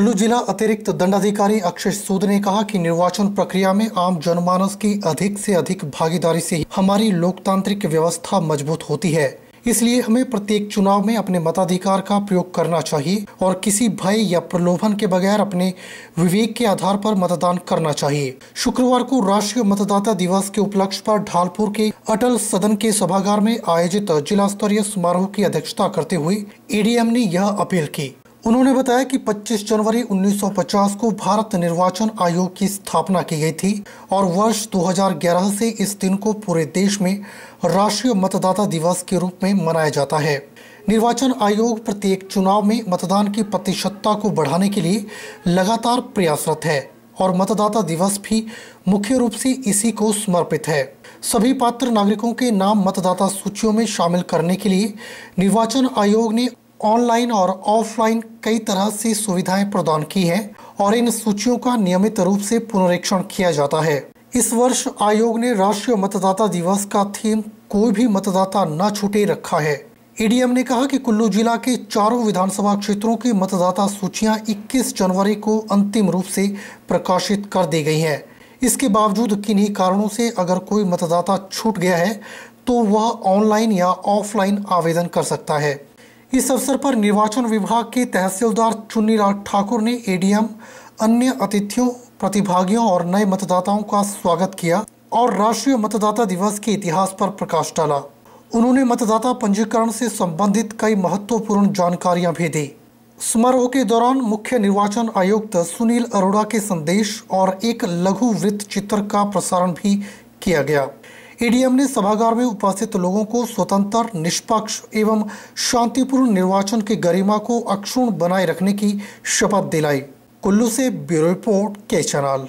कुल्लू जिला अतिरिक्त दंडाधिकारी अक्षय सूद ने कहा कि निर्वाचन प्रक्रिया में आम जनमानस की अधिक से अधिक भागीदारी से हमारी लोकतांत्रिक व्यवस्था मजबूत होती है इसलिए हमें प्रत्येक चुनाव में अपने मताधिकार का प्रयोग करना चाहिए और किसी भय या प्रलोभन के बगैर अपने विवेक के आधार पर मतदान करना चाहिए शुक्रवार को राष्ट्रीय मतदाता दिवस के उपलक्ष्य पर ढालपुर के अटल सदन के सभागार में आयोजित जिला स्तरीय समारोह की अध्यक्षता करते हुए एडीएम e ने यह अपील की उन्होंने बताया कि 25 जनवरी 1950 को भारत निर्वाचन आयोग की स्थापना की गई थी और वर्ष 2011 से इस दिन को पूरे देश में राष्ट्रीय मतदाता दिवस के रूप में मनाया जाता है निर्वाचन आयोग प्रत्येक चुनाव में मतदान की प्रतिशतता को बढ़ाने के लिए लगातार प्रयासरत है और मतदाता दिवस भी मुख्य रूप से इसी को समर्पित है सभी पात्र नागरिकों के नाम मतदाता सूचियों में शामिल करने के लिए निर्वाचन आयोग ने ऑनलाइन और ऑफलाइन कई तरह से सुविधाएं प्रदान की हैं और इन सूचियों का नियमित रूप से पुनरीक्षण किया जाता है इस वर्ष आयोग ने राष्ट्रीय मतदाता दिवस का थीम कोई भी मतदाता न छूटे रखा है ईडीएम ने कहा कि कुल्लू जिला के चारों विधानसभा क्षेत्रों की मतदाता सूचियां 21 जनवरी को अंतिम रूप से प्रकाशित कर दी गई हैं इसके बावजूद किन्हीं कारणों से अगर कोई मतदाता छूट गया है तो वह ऑनलाइन या ऑफलाइन आवेदन कर सकता है इस अवसर पर निर्वाचन विभाग के तहसीलदार चुन्नी ठाकुर ने एडीएम अन्य अतिथियों प्रतिभागियों और नए मतदाताओं का स्वागत किया और राष्ट्रीय मतदाता दिवस के इतिहास पर प्रकाश डाला उन्होंने मतदाता पंजीकरण से संबंधित कई महत्वपूर्ण जानकारियां भी दी समारोह के दौरान मुख्य निर्वाचन आयुक्त सुनील अरोड़ा के संदेश और एक लघु वृत्त चित्र का प्रसारण भी किया गया ईडीएम ने सभागार में उपस्थित लोगों को स्वतंत्र निष्पक्ष एवं शांतिपूर्ण निर्वाचन की गरिमा को अक्षुण बनाए रखने की शपथ दिलाई कुल्लू से ब्यूरो रिपोर्ट के चैनल